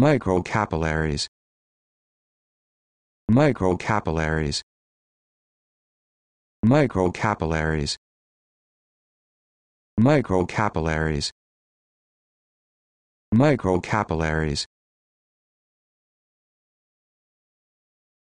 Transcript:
microcapillaries microcapillaries microcapillaries microcapillaries microcapillaries